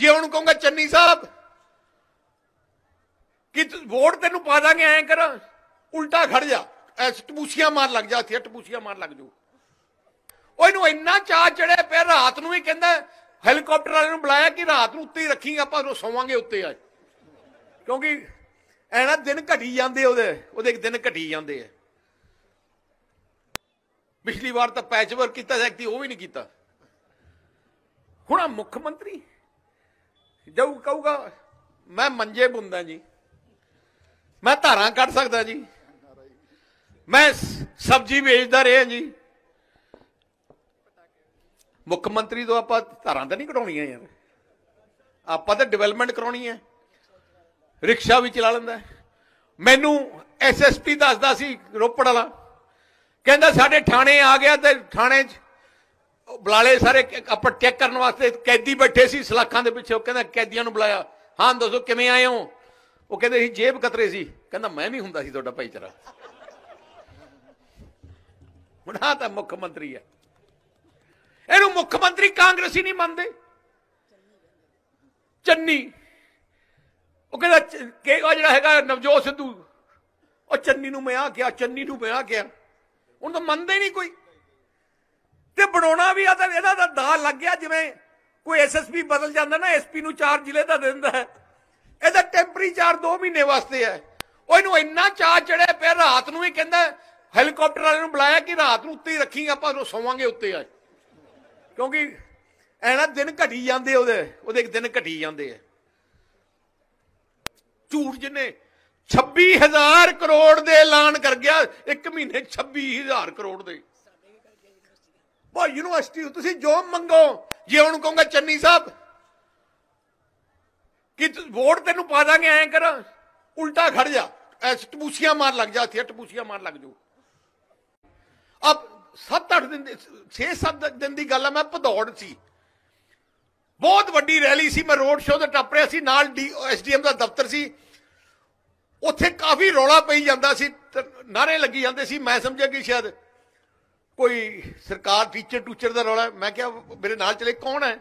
ਜੇ ਉਹਨੂੰ ਕਹੂੰਗਾ ਚੰਨੀ ਸਾਹਿਬ ਕਿ ਵੋਟ ਤੈਨੂੰ ਪਾ ਦਾਂਗੇ ਐਂ ਕਰ ਉਲਟਾ ਖੜ ਜਾ ਐਸ ਟਪੂਸੀਆਂ ਮਾਰ ਲੱਗ ਜਾ ਇੱਥੇ ਟਪੂਸੀਆਂ ਮਾਰ ਲੱਗ ਜੂ ਉਹ ਇਹਨੂੰ ਇੰਨਾ ਚਾਹ ਚੜਿਆ ਪਿਆ ਰਾਤ ਨੂੰ ਹੀ ਕਹਿੰਦਾ ਹੈਲੀਕਾਪਟਰ ਵਾਲੇ ਨੂੰ ਬੁਲਾਇਆ ਕਿ ਰਾਤ ਨੂੰ ਉੱਤੇ ਹੀ ਰੱਖੀ ਆਪਾਂ ਉਹ ਸੌਵਾਂਗੇ ਉੱਤੇ ਆ ਕਿਉਂਕਿ ਐਨਾ ਦਿਨ ਘਟੀ ਜਾਂਦੇ ਉਹਦੇ ਉਹਦੇ ਇੱਕ ਦਿਨ ਘਟੀ ਜਾਂਦੇ ਆ ਪਿਛਲੀ ਵਾਰ ਤਾਂ ਪੈਚਵਰ ਕੀਤਾ ਸੀ ਉਹ ਵੀ ਨਹੀਂ ਕੀਤਾ ਹੁਣ ਆ ਮੁੱਖ ਮੰਤਰੀ ਜਾਊ ਕਹੂਗਾ ਮੈਂ ਮੰਜੇ ਬੁੰਦਾ ਜੀ ਮੈਂ ਧਾਰਾਂ ਕੱਢ ਸਕਦਾ ਜੀ ਮੈਂ ਸਬਜ਼ੀ ਵੇਚਦਾ ਰਿਹਾ ਜੀ ਮੁੱਖ ਮੰਤਰੀ ਤੋਂ ਆਪਾਂ ਧਾਰਾਂ ਤਾਂ ਨਹੀਂ ਕਢਾਉਣੀਆਂ ਯਾਰ ਆਪਾਂ ਤਾਂ ਡਿਵੈਲਪਮੈਂਟ ਕਰਾਉਣੀ ਹੈ ਰਿਕਸ਼ਾ ਵੀ ਚਲਾ ਲੈਂਦਾ ਮੈਨੂੰ ਐਸਐਸਪੀ ਦੱਸਦਾ ਸੀ ਰੋਪੜ ਵਾਲਾ ਕਹਿੰਦਾ ਸਾਡੇ ਥਾਣੇ ਆ ਗਿਆ ਤੇ ਥਾਣੇ 'ਚ ਬੁਲਾਲੇ ਸਾਰੇ ਆਪਾਂ ਚੈੱਕ ਕਰਨ ਵਾਸਤੇ ਕੈਦੀ ਬੈਠੇ ਸੀ ਸਲਾਖਾਂ ਦੇ ਪਿੱਛੇ ਉਹ ਕਹਿੰਦਾ ਕੈਦੀਆਂ ਨੂੰ ਬੁਲਾਇਆ ਹਾਂ ਦੱਸੋ ਕਿਵੇਂ ਆਏ ਹੋ ਉਹ ਕਹਿੰਦੇ ਸੀ ਜੇਬ ਕਤਰੇ ਸੀ ਕਹਿੰਦਾ ਮੈਂ ਵੀ ਹੁੰਦਾ ਸੀ ਤੁਹਾਡਾ ਭਾਈਚਾਰਾ ਹੁਣ ਆ ਤਾਂ ਮੁੱਖ ਮੰਤਰੀ ਹੈ ਇਹਨੂੰ ਮੁੱਖ ਮੰਤਰੀ ਕਾਂਗਰਸੀ ਨਹੀਂ ਮੰਨਦੇ ਚੰਨੀ ਉਹ ਕਹਿੰਦਾ ਕਿ ਉਹ ਜਿਹੜਾ ਹੈਗਾ ਨਵਜੋਤ ਸਿੱਧੂ ਉਹ ਚੰਨੀ ਨੂੰ ਮੈਂ ਆ ਗਿਆ ਚੰਨੀ ਨੂੰ ਮੈਂ ਆ ਗਿਆ ਉਹਨੂੰ ਤਾਂ ਮੰਨਦੇ ਨਹੀਂ ਕੋਈ ਤੇ ਬਣਾਉਣਾ ਵੀ ਆ ਤਾਂ ਇਹਦਾ ਤਾਂ ਦਾ ਲੱਗ ਗਿਆ ਜਿਵੇਂ ਕੋਈ ਐਸਐਸਪੀ ਬਦਲ ਜਾਂਦਾ ਨਾ ਐਸਪੀ ਨੂੰ ਚਾਰ ਜ਼ਿਲ੍ਹੇ ਦਾ ਦਿੰਦਾ ਹੈ ਇਹਦਾ ਟੈਂਪਰੀ ਚਾਰ 2 ਮਹੀਨੇ ਵਾਸਤੇ ਹੈ ਉਹ ਇਹਨੂੰ ਇੰਨਾ ਚਾਹ ਚੜਿਆ ਪਿਆ ਰਾਤ ਨੂੰ ਹੀ ਕਹਿੰਦਾ ਹੈਲੀਕਾਪਟਰ ਵਾਲੇ ਨੂੰ ਬੁਲਾਇਆ ਕਿ ਰਾਤ ਨੂੰ ਉੱਤੇ ਹੀ ਰੱਖੀ ਆਪਾਂ ਨੂੰ ਸੌਵਾਂਗੇ ਉੱਤੇ ਆ ਕਿਉਂਕਿ ਐਨਾ ਦਿਨ ਘਟੀ ਜਾਂਦੇ ਉਹਦੇ ਉਹਦੇ ਇੱਕ ਦਿਨ ਘਟੀ ਜਾਂਦੇ ਆ ਝੂਠ ਜਿੰਨੇ 26000 ਕਰੋੜ ਦੇ ਐਲਾਨ ਕਰ ਗਿਆ ਇੱਕ ਮਹੀਨੇ 26000 ਕਰੋੜ ਦੇ ਉਹ ਯੂਨੀਵਰਸਿਟੀ ਤੁਸੀਂ ਜੋ ਮੰਗੋ ਜੇ ਉਹਨੂੰ ਕਹੂੰਗਾ ਚੰਨੀ ਸਾਹਿਬ ਕਿ ਵੋਟ ਤੈਨੂੰ ਪਾ ਦਾਂਗੇ ਐਂ ਕਰ ਉਲਟਾ ਖੜ ਜਾ ਐਸ ਟਪੂਸੀਆਂ ਮਾਰ ਲੱਗ ਜਾ ਇੱਥੇ ਟਪੂਸੀਆਂ ਮਾਰ ਲੱਗ ਜੂ ਅਬ 7-8 ਦਿਨ 6-7 ਦਿਨ ਦੀ ਗੱਲ ਆ ਮੈਂ ਭਦੌੜ ਸੀ ਬਹੁਤ ਵੱਡੀ ਰੈਲੀ ਸੀ ਮੈਂ ਰੋਡ ਸ਼ੋਅ ਤੇ ਟੱਪ ਰਿਆ ਸੀ ਨਾਲ ਐਸਡੀਐਮ ਦਾ ਦਫ਼ਤਰ ਸੀ ਉੱਥੇ ਕਾਫੀ ਰੌਲਾ ਪਈ ਜਾਂਦਾ ਸੀ ਨਾਰੇ ਲੱਗੀ ਜਾਂਦੇ ਸੀ ਮੈਂ ਸਮਝਿਆ ਕਿ ਸ਼ਾਇਦ ਕੋਈ ਸਰਕਾਰ ਟੀਚਰ ਟੂਚਰ ਦਾ ਰੌਲਾ ਮੈਂ ਕਿਹਾ ਮੇਰੇ ਨਾਲ ਚਲੇ ਕੌਣ ਹੈ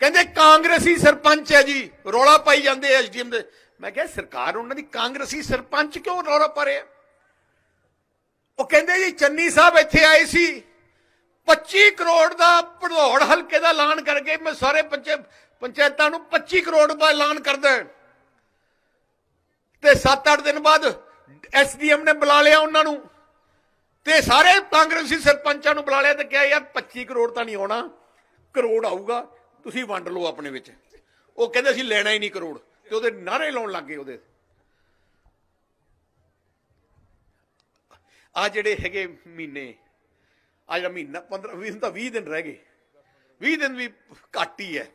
ਕਹਿੰਦੇ ਕਾਂਗਰਸੀ ਸਰਪੰਚ ਹੈ ਜੀ ਰੌਲਾ ਪਾਈ ਜਾਂਦੇ ਐਸਡੀਐਮ ਦੇ ਮੈਂ ਕਿਹਾ ਸਰਕਾਰ ਉਹਨਾਂ ਦੀ ਕਾਂਗਰਸੀ ਸਰਪੰਚ ਕਿਉਂ ਰੌਲਾ ਪਾ ਰਿਹਾ ਉਹ ਕਹਿੰਦੇ ਜੀ ਚੰਨੀ ਸਾਹਿਬ ਇੱਥੇ ਆਏ ਸੀ 25 ਕਰੋੜ ਦਾ ਭੜੋੜ ਹਲਕੇ ਦਾ ਐਲਾਨ ਕਰਕੇ ਮੈਂ ਸਾਰੇ ਪੰਚਾਇਤਾਂ ਨੂੰ 25 ਕਰੋੜ ਦਾ ਐਲਾਨ ਕਰਦਾ ਤੇ 7-8 ਦਿਨ ਬਾਅਦ ਐਸਡੀਐਮ ਨੇ ਬੁਲਾ ਲਿਆ ਉਹਨਾਂ ਨੂੰ ਤੇ ਸਾਰੇ ਕਾਂਗਰਸੀ ਸਰਪੰਚਾਂ ਨੂੰ ਬੁਲਾ ਲਿਆ ਤੇ ਕਿਹਾ ਯਾਰ 25 ਕਰੋੜ ਤਾਂ ਨਹੀਂ ਆਉਣਾ ਕਰੋੜ ਆਊਗਾ ਤੁਸੀਂ ਵੰਡ ਲਓ ਆਪਣੇ ਵਿੱਚ ਉਹ ਕਹਿੰਦੇ ਸੀ ਲੈਣਾ ਹੀ ਨਹੀਂ ਕਰੋੜ ਤੇ ਉਹਦੇ ਨਾਰੇ ਲਾਉਣ ਲੱਗ ਗਏ ਉਹਦੇ ਆ ਜਿਹੜੇ ਹੈਗੇ ਮਹੀਨੇ ਆ ਜਿਹੜਾ ਮਹੀਨਾ 15 20 ਤਾਂ 20 ਦਿਨ ਰਹਿ ਗਏ 20 ਦਿਨ ਵੀ ਘੱਟ ਹੀ ਹੈ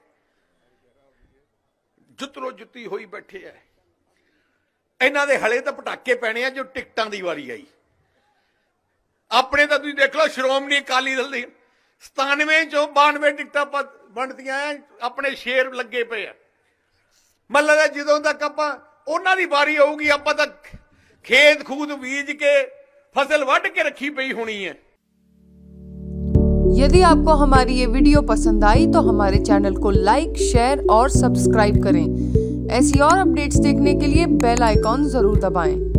ਜਿੱਤਰੋ ਜੁੱਤੀ ਹੋਈ ਬੈਠੇ ਐ ਇਹਨਾਂ ਦੇ ਹਲੇ ਤਾਂ ਪਟਾਕੇ ਪੈਣੇ ਆ ਜੋ ਟਿਕਟਾਂ ਦੀ ਵਾਰੀ ਆਈ अपने तो तुम देख लो श्रोमणी अकाली दल ਦੀ 97 ਚੋਂ 92 ਟਿਕਟਾਂ ਵੰਡਦੀਆਂ ਆਪਣੇ ਸ਼ੇਰ ਲੱਗੇ ਪਏ ਆ ਮੱਲਾ ਦਾ ਜਦੋਂ ਤੱਕ ਆਪਾਂ आप ਦੀ ਵਾਰੀ ਆਊਗੀ ਆਪਾਂ फसल वढ़ के रखी पी होनी है यदि आपको हमारी ये वीडियो पसंद आई तो हमारे चैनल को लाइक शेयर और सब्सक्राइब करें ऐसी और अपडेट्स देखने के लिए बेल आइकॉन जरूर दबाएं।